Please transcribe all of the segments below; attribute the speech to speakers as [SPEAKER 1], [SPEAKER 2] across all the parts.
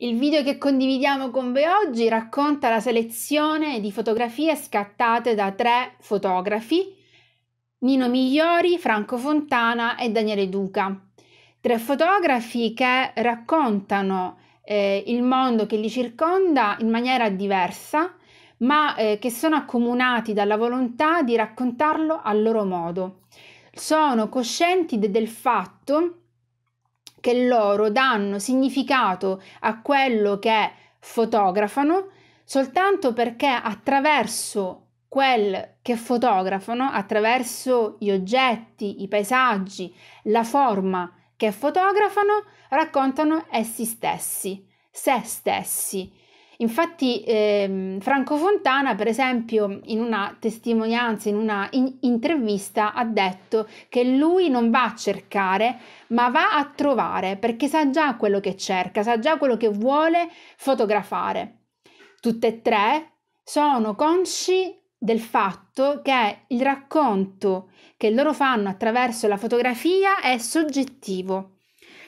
[SPEAKER 1] Il video che condividiamo con voi oggi racconta la selezione di fotografie scattate da tre fotografi, Nino Migliori, Franco Fontana e Daniele Duca. Tre fotografi che raccontano eh, il mondo che li circonda in maniera diversa, ma eh, che sono accomunati dalla volontà di raccontarlo a loro modo. Sono coscienti de- del fatto che che loro danno significato a quello che fotografano soltanto perché attraverso quel che fotografano, attraverso gli oggetti, i paesaggi, la forma che fotografano, raccontano essi stessi, se stessi Infatti ehm, Franco Fontana, per esempio, in una testimonianza, in una in- intervista, ha detto che lui non va a cercare, ma va a trovare, perché sa già quello che cerca, sa già quello che vuole fotografare. Tutte e tre sono consci del fatto che il racconto che loro fanno attraverso la fotografia è soggettivo,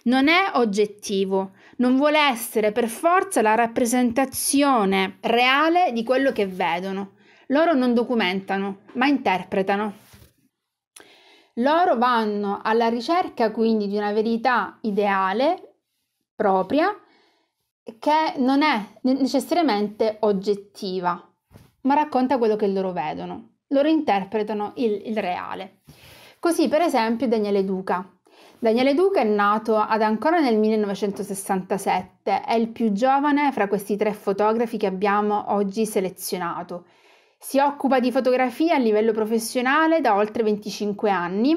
[SPEAKER 1] non è oggettivo, non vuole essere per forza la rappresentazione reale di quello che vedono. Loro non documentano, ma interpretano. Loro vanno alla ricerca quindi di una verità ideale, propria, che non è necessariamente oggettiva, ma racconta quello che loro vedono. Loro interpretano il, il reale. Così per esempio Daniele Duca, Daniele Duca è nato ad Ancona nel 1967, è il più giovane fra questi tre fotografi che abbiamo oggi selezionato. Si occupa di fotografia a livello professionale da oltre 25 anni.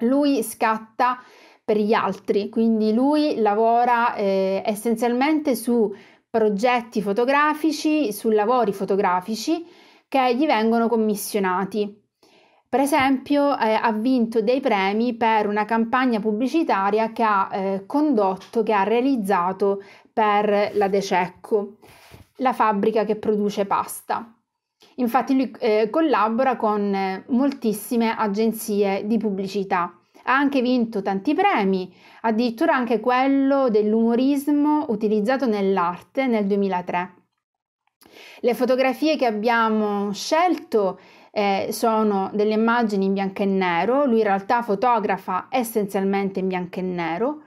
[SPEAKER 1] Lui scatta per gli altri, quindi lui lavora eh, essenzialmente su progetti fotografici, su lavori fotografici che gli vengono commissionati. Per esempio eh, ha vinto dei premi per una campagna pubblicitaria che ha eh, condotto, che ha realizzato per la De Cecco, la fabbrica che produce pasta. Infatti lui eh, collabora con eh, moltissime agenzie di pubblicità. Ha anche vinto tanti premi, addirittura anche quello dell'umorismo utilizzato nell'arte nel 2003. Le fotografie che abbiamo scelto eh, sono delle immagini in bianco e nero, lui in realtà fotografa essenzialmente in bianco e nero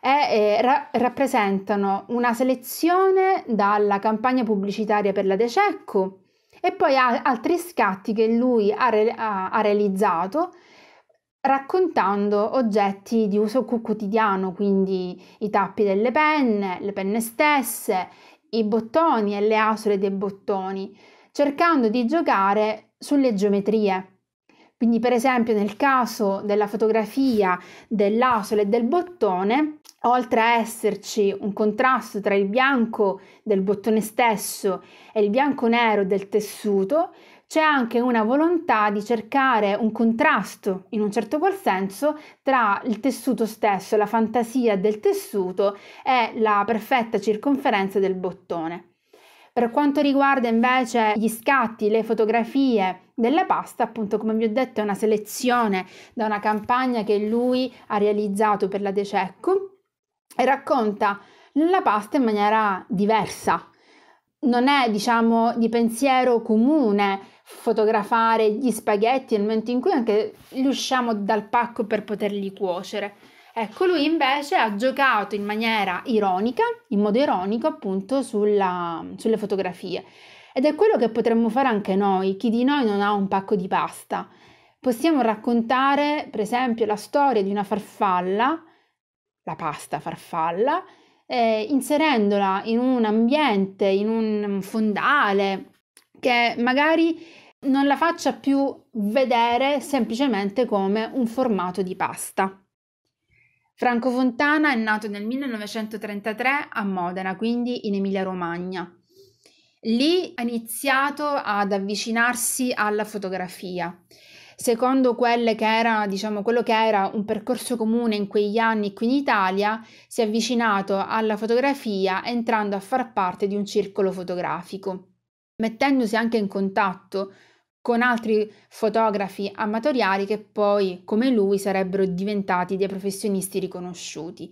[SPEAKER 1] e eh, ra- rappresentano una selezione dalla campagna pubblicitaria per la Dececco e poi altri scatti che lui ha, re- ha realizzato raccontando oggetti di uso quotidiano, quindi i tappi delle penne, le penne stesse, i bottoni e le asole dei bottoni, cercando di giocare sulle geometrie. Quindi per esempio nel caso della fotografia dell'asola e del bottone, oltre a esserci un contrasto tra il bianco del bottone stesso e il bianco nero del tessuto, c'è anche una volontà di cercare un contrasto, in un certo qual senso, tra il tessuto stesso, la fantasia del tessuto e la perfetta circonferenza del bottone. Per quanto riguarda invece gli scatti, le fotografie della pasta, appunto come vi ho detto è una selezione da una campagna che lui ha realizzato per la De Cecco e racconta la pasta in maniera diversa. Non è, diciamo, di pensiero comune fotografare gli spaghetti nel momento in cui anche li usciamo dal pacco per poterli cuocere. Ecco, lui invece ha giocato in maniera ironica, in modo ironico appunto sulla, sulle fotografie. Ed è quello che potremmo fare anche noi, chi di noi non ha un pacco di pasta. Possiamo raccontare, per esempio, la storia di una farfalla, la pasta farfalla, eh, inserendola in un ambiente, in un fondale che magari non la faccia più vedere semplicemente come un formato di pasta. Franco Fontana è nato nel 1933 a Modena, quindi in Emilia-Romagna. Lì ha iniziato ad avvicinarsi alla fotografia. Secondo che era, diciamo, quello che era un percorso comune in quegli anni qui in Italia, si è avvicinato alla fotografia entrando a far parte di un circolo fotografico, mettendosi anche in contatto con con altri fotografi amatoriali che poi, come lui, sarebbero diventati dei professionisti riconosciuti.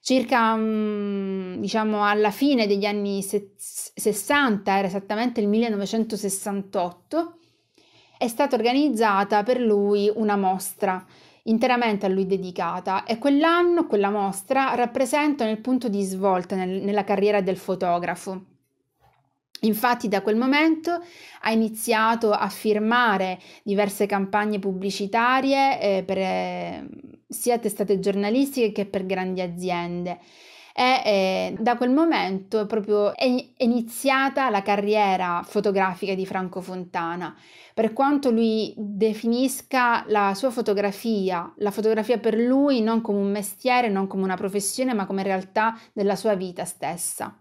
[SPEAKER 1] Circa, mm, diciamo, alla fine degli anni 60, era esattamente il 1968, è stata organizzata per lui una mostra interamente a lui dedicata e quell'anno quella mostra rappresenta il punto di svolta nel, nella carriera del fotografo. Infatti da quel momento ha iniziato a firmare diverse campagne pubblicitarie eh, per eh, sia testate giornalistiche che per grandi aziende e eh, da quel momento proprio è iniziata la carriera fotografica di Franco Fontana. Per quanto lui definisca la sua fotografia, la fotografia per lui non come un mestiere, non come una professione, ma come realtà della sua vita stessa.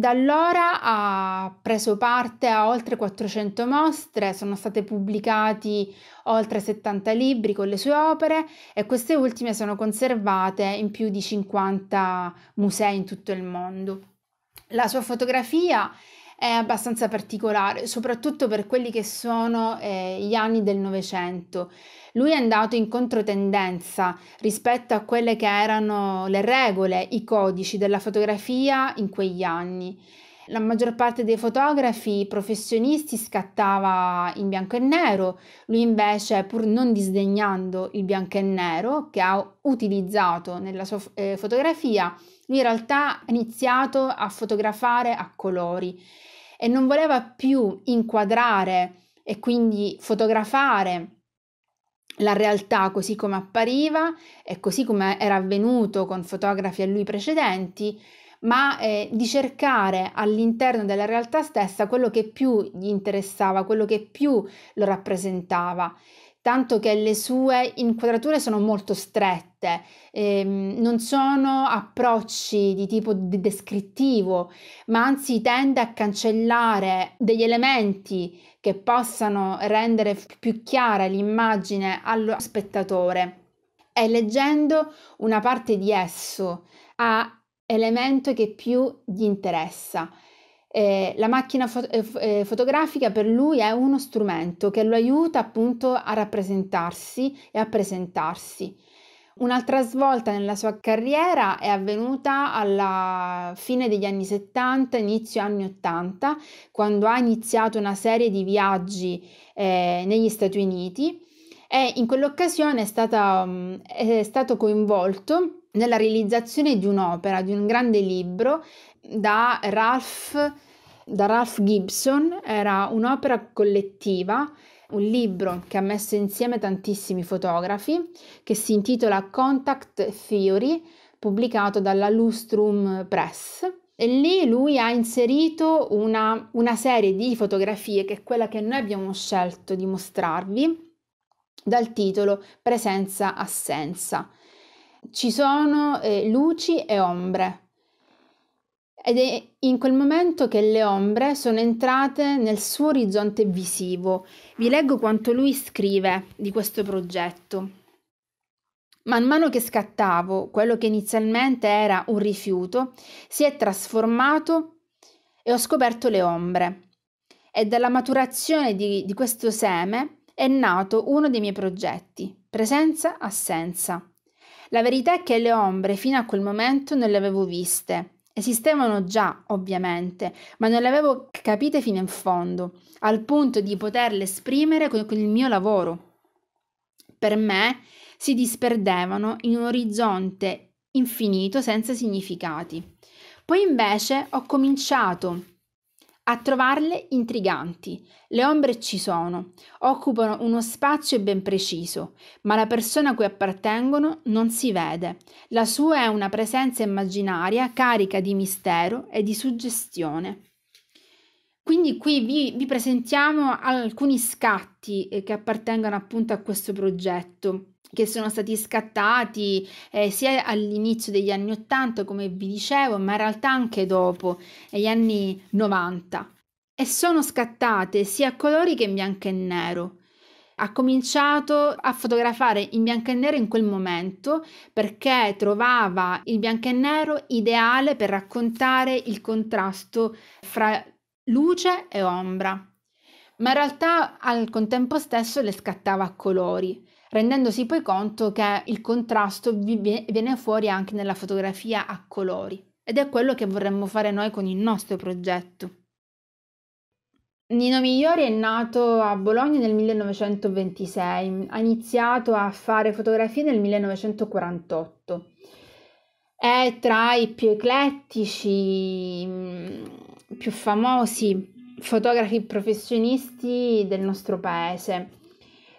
[SPEAKER 1] Da allora ha preso parte a oltre 400 mostre, sono stati pubblicati oltre 70 libri con le sue opere e queste ultime sono conservate in più di 50 musei in tutto il mondo. La sua fotografia è abbastanza particolare, soprattutto per quelli che sono eh, gli anni del Novecento. Lui è andato in controtendenza rispetto a quelle che erano le regole, i codici della fotografia in quegli anni. La maggior parte dei fotografi professionisti scattava in bianco e nero, lui invece, pur non disdegnando il bianco e nero che ha utilizzato nella sua eh, fotografia, lui in realtà ha iniziato a fotografare a colori e non voleva più inquadrare e quindi fotografare la realtà così come appariva e così come era avvenuto con fotografi a lui precedenti, ma eh, di cercare all'interno della realtà stessa quello che più gli interessava, quello che più lo rappresentava tanto che le sue inquadrature sono molto strette, ehm, non sono approcci di tipo di descrittivo, ma anzi tende a cancellare degli elementi che possano rendere più chiara l'immagine allo spettatore. E leggendo una parte di esso a elemento che più gli interessa eh, la macchina fo- eh, eh, fotografica per lui è uno strumento che lo aiuta appunto a rappresentarsi e a presentarsi. Un'altra svolta nella sua carriera è avvenuta alla fine degli anni 70, inizio anni 80, quando ha iniziato una serie di viaggi eh, negli Stati Uniti e in quell'occasione è, stata, mm, è stato coinvolto nella realizzazione di un'opera, di un grande libro da Ralph, da Ralph Gibson, era un'opera collettiva un libro che ha messo insieme tantissimi fotografi che si intitola Contact Theory, pubblicato dalla Lustrum Press. E lì lui ha inserito una, una serie di fotografie, che è quella che noi abbiamo scelto di mostrarvi, dal titolo Presenza-assenza ci sono eh, luci e ombre. Ed è in quel momento che le ombre sono entrate nel suo orizzonte visivo. Vi leggo quanto lui scrive di questo progetto. Man mano che scattavo, quello che inizialmente era un rifiuto si è trasformato e ho scoperto le ombre. E dalla maturazione di, di questo seme è nato uno dei miei progetti, presenza-assenza, la verità è che le ombre fino a quel momento non le avevo viste. Esistevano già, ovviamente, ma non le avevo capite fino in fondo, al punto di poterle esprimere con, con il mio lavoro. Per me si disperdevano in un orizzonte infinito senza significati. Poi invece ho cominciato a trovarle intriganti. Le ombre ci sono, occupano uno spazio ben preciso, ma la persona a cui appartengono non si vede. La sua è una presenza immaginaria carica di mistero e di suggestione. Quindi qui vi, vi presentiamo alcuni scatti eh, che appartengono appunto a questo progetto che sono stati scattati eh, sia all'inizio degli anni 80, come vi dicevo, ma in realtà anche dopo, negli anni 90. E sono scattate sia a colori che in bianco e nero. Ha cominciato a fotografare in bianco e nero in quel momento perché trovava il bianco e nero ideale per raccontare il contrasto fra luce e ombra. Ma in realtà al contempo stesso le scattava a colori rendendosi poi conto che il contrasto viene fuori anche nella fotografia a colori ed è quello che vorremmo fare noi con il nostro progetto. Nino Migliori è nato a Bologna nel 1926, ha iniziato a fare fotografie nel 1948. È tra i più eclettici, mm, più famosi fotografi professionisti del nostro paese.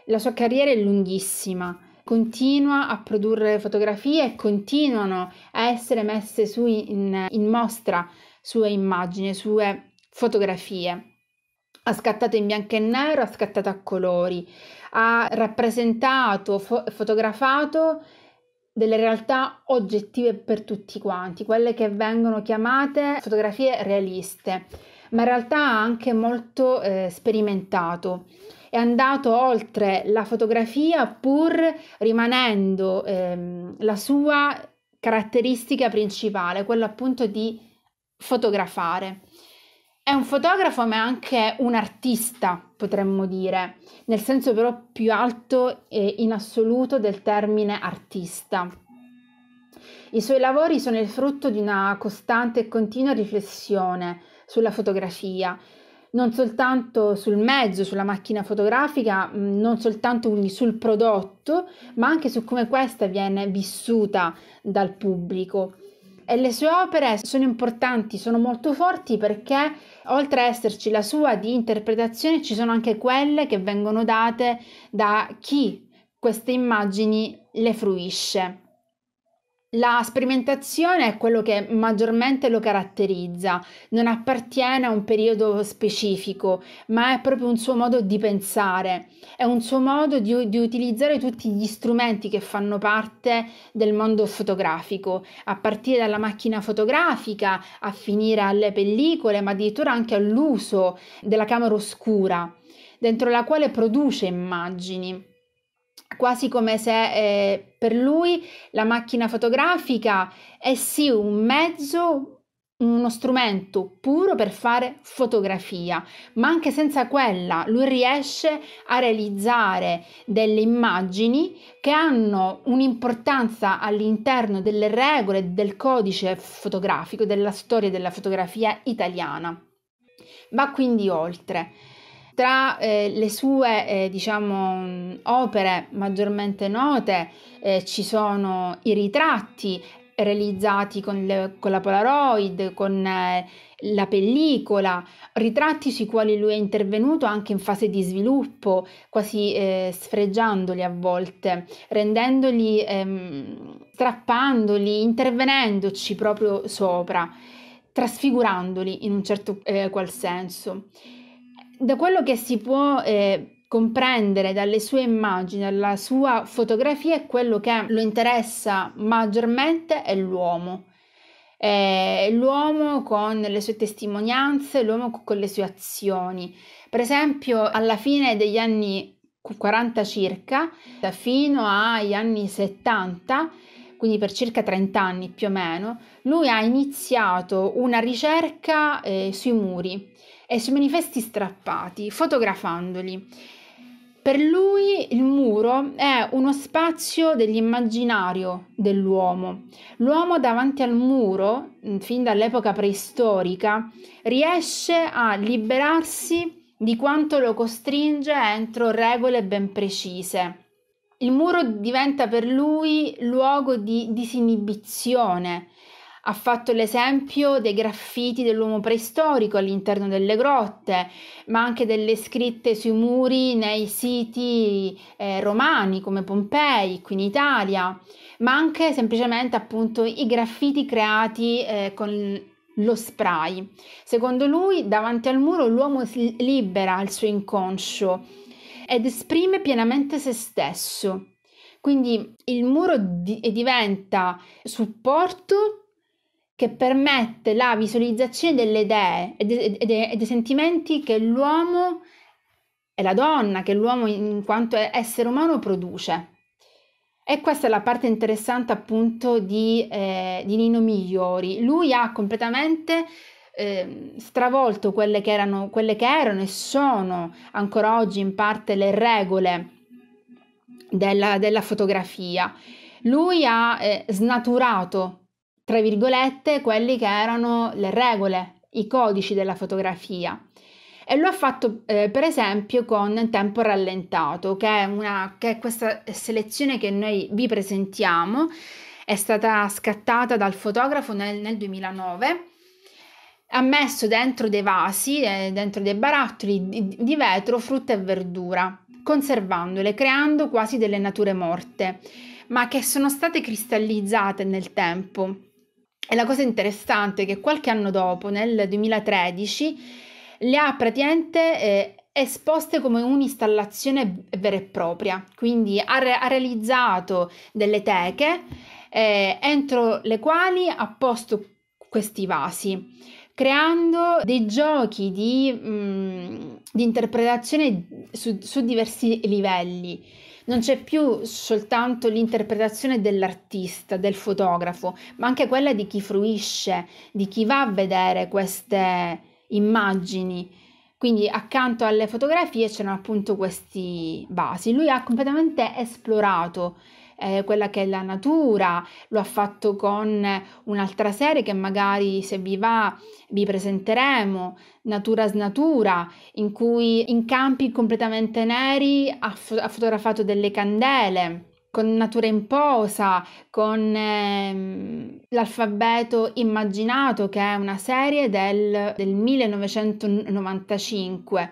[SPEAKER 1] La sua carriera è lunghissima, continua a produrre fotografie e continuano a essere messe su in, in mostra sue immagini, sue fotografie. Ha scattato in bianco e nero, ha scattato a colori, ha rappresentato, fo- fotografato delle realtà oggettive per tutti quanti, quelle che vengono chiamate fotografie realiste, ma in realtà ha anche molto eh, sperimentato è andato oltre la fotografia pur rimanendo ehm, la sua caratteristica principale, quella appunto di fotografare. È un fotografo ma è anche un artista, potremmo dire, nel senso però più alto e in assoluto del termine artista. I suoi lavori sono il frutto di una costante e continua riflessione sulla fotografia, non soltanto sul mezzo, sulla macchina fotografica, mm, non soltanto quindi sul prodotto, ma anche su come questa viene vissuta dal pubblico. E le sue opere sono importanti, sono molto forti perché oltre a esserci la sua di interpretazione, ci sono anche quelle che vengono date da chi queste immagini le fruisce. La sperimentazione è quello che maggiormente lo caratterizza, non appartiene a un periodo specifico, ma è proprio un suo modo di pensare, è un suo modo di, di utilizzare tutti gli strumenti che fanno parte del mondo fotografico, a partire dalla macchina fotografica, a finire alle pellicole, ma addirittura anche all'uso della camera oscura, dentro la quale produce immagini quasi come se eh, per lui la macchina fotografica è sì un mezzo, uno strumento puro per fare fotografia, ma anche senza quella lui riesce a realizzare delle immagini che hanno un'importanza all'interno delle regole del codice fotografico, della storia della fotografia italiana. Va quindi oltre. Tra eh, le sue eh, diciamo, mm, opere maggiormente note eh, ci sono i ritratti realizzati con, le, con la Polaroid, con eh, la pellicola, ritratti sui quali lui è intervenuto anche in fase di sviluppo, quasi eh, sfregiandoli a volte, rendendoli, ehm, strappandoli, intervenendoci proprio sopra, trasfigurandoli in un certo eh, qual senso da quello che si può eh, comprendere dalle sue immagini, dalla sua fotografia, quello che lo interessa maggiormente è l'uomo. Eh, l'uomo con le sue testimonianze, l'uomo con le sue azioni. Per esempio, alla fine degli anni 40 circa, fino agli anni 70, quindi per circa 30 anni più o meno, lui ha iniziato una ricerca eh, sui muri e sui manifesti strappati, fotografandoli. Per lui il muro è uno spazio dell'immaginario dell'uomo. L'uomo davanti al muro, mm, fin dall'epoca preistorica, riesce a liberarsi di quanto lo costringe entro regole ben precise. Il muro diventa per lui luogo di disinibizione, ha fatto l'esempio dei graffiti dell'uomo preistorico all'interno delle grotte, ma anche delle scritte sui muri nei siti eh, romani come Pompei, qui in Italia, ma anche semplicemente appunto i graffiti creati eh, con lo spray. Secondo lui, davanti al muro l'uomo si libera il suo inconscio ed esprime pienamente se stesso. Quindi il muro di- diventa supporto che permette la visualizzazione delle idee e dei, de, de sentimenti che l'uomo e la donna, che l'uomo in quanto essere umano produce. E questa è la parte interessante appunto di, eh, di Nino Migliori. Lui ha completamente eh, stravolto quelle che, erano, quelle che erano e sono ancora oggi in parte le regole della, della fotografia. Lui ha eh, snaturato tra virgolette, quelli che erano le regole, i codici della fotografia. E lo ha fatto eh, per esempio con Tempo Rallentato, che è, una, che è questa selezione che noi vi presentiamo, è stata scattata dal fotografo nel, nel 2009 ha messo dentro dei vasi, eh, dentro dei barattoli di, vetro, frutta e verdura, conservandole, creando quasi delle nature morte, ma che sono state cristallizzate nel tempo. E la cosa interessante è che qualche anno dopo, nel 2013, le ha praticamente eh, esposte come un'installazione vera e propria, quindi ha, re- ha realizzato delle teche eh, entro le quali ha posto questi vasi creando dei giochi di, mh, mm, di interpretazione su, su diversi livelli non c'è più soltanto l'interpretazione dell'artista, del fotografo, ma anche quella di chi fruisce, di chi va a vedere queste immagini. Quindi accanto alle fotografie c'erano appunto questi vasi. Lui ha completamente esplorato eh, quella che è la natura, lo ha fatto con un'altra serie che magari se vi va vi presenteremo, Natura Snatura, in cui in campi completamente neri ha, fo- ha fotografato delle candele con natura in posa, con ehm, l'alfabeto immaginato, che è una serie del, del 1995,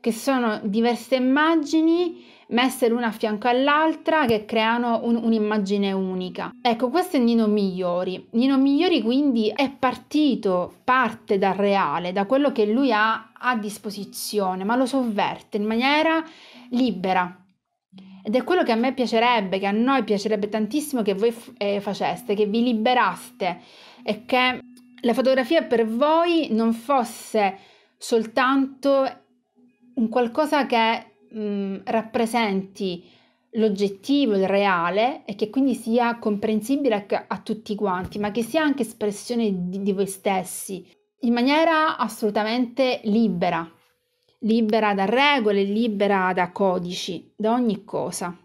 [SPEAKER 1] che sono diverse immagini messe l'una a fianco all'altra che creano un, un'immagine unica. Ecco, questo è Nino Migliori. Nino Migliori quindi è partito, parte dal reale, da quello che lui ha a disposizione, ma lo sovverte in maniera libera. Ed è quello che a me piacerebbe, che a noi piacerebbe tantissimo che voi eh, faceste, che vi liberaste e che la fotografia per voi non fosse soltanto un qualcosa che mh, mm, rappresenti l'oggettivo, il reale e che quindi sia comprensibile a, a tutti quanti, ma che sia anche espressione di, di voi stessi in maniera assolutamente libera, libera da regole, libera da codici, da ogni cosa.